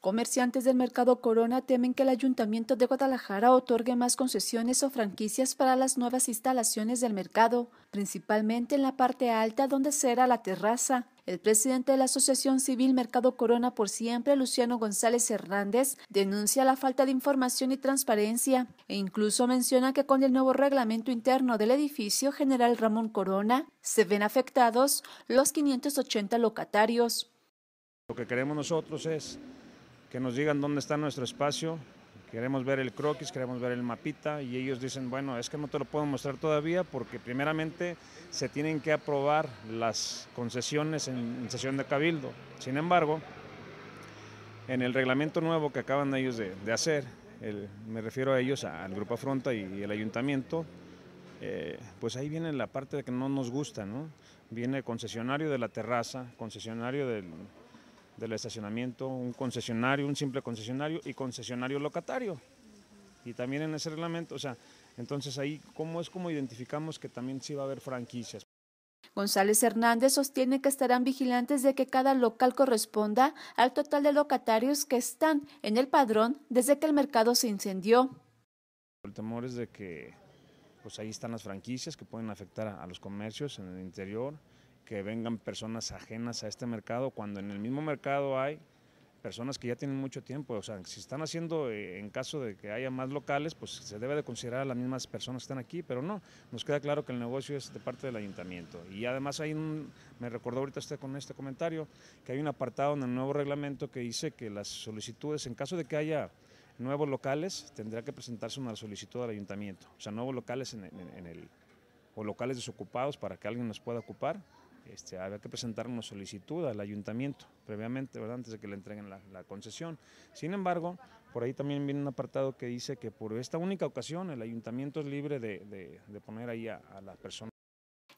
Comerciantes del mercado Corona temen que el ayuntamiento de Guadalajara otorgue más concesiones o franquicias para las nuevas instalaciones del mercado, principalmente en la parte alta donde será la terraza. El presidente de la Asociación Civil Mercado Corona por Siempre, Luciano González Hernández, denuncia la falta de información y transparencia e incluso menciona que con el nuevo reglamento interno del edificio General Ramón Corona se ven afectados los 580 locatarios. Lo que queremos nosotros es que nos digan dónde está nuestro espacio. Queremos ver el croquis, queremos ver el mapita y ellos dicen, bueno, es que no te lo puedo mostrar todavía porque primeramente se tienen que aprobar las concesiones en, sesión de cabildo. Sin embargo, en el reglamento nuevo que acaban ellos de, de hacer, me refiero a ellos, al Grupo Afronta y, el Ayuntamiento, eh, pues ahí viene la parte de que no nos gusta, ¿no? Viene concesionario de la terraza, concesionario del, del estacionamiento, un concesionario, un simple concesionario y concesionario locatario. Y también en ese reglamento, o sea, entonces ahí cómo es como identificamos que también sí va a haber franquicias. González Hernández sostiene que estarán vigilantes de que cada local corresponda al total de locatarios que están en el padrón desde que el mercado se incendió. El temor es de que pues ahí están las franquicias que pueden afectar a los comercios en el interior que vengan personas ajenas a este mercado, cuando en el mismo mercado hay personas que ya tienen mucho tiempo, o sea, si están haciendo eh, en caso de que haya más locales, pues se debe de considerar a las mismas personas que están aquí, pero no, nos queda claro que el negocio es de parte del ayuntamiento. Y además hay un, me recordó ahorita usted con este comentario, que hay un apartado en el nuevo reglamento que dice que las solicitudes, en caso de que haya nuevos locales, tendrá que presentarse una solicitud al ayuntamiento, o sea, nuevos locales en, el, o locales desocupados para que alguien nos pueda ocupar este, había que presentar una solicitud al ayuntamiento previamente, ¿verdad? antes de que le entreguen la, concesión. Sin embargo, por ahí también viene un apartado que dice que por esta única ocasión el ayuntamiento es libre de, poner ahí a, a las personas.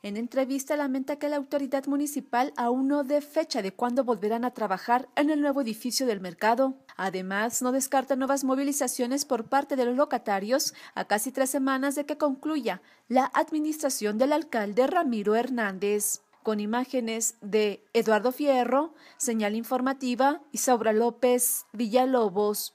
En entrevista lamenta que la autoridad municipal aún no dé fecha de cuándo volverán a trabajar en el nuevo edificio del mercado. Además, no descarta nuevas movilizaciones por parte de los locatarios a casi tres semanas de que concluya la administración del alcalde Ramiro Hernández con imágenes de Eduardo Fierro, señal informativa, y Isaura López, Villalobos,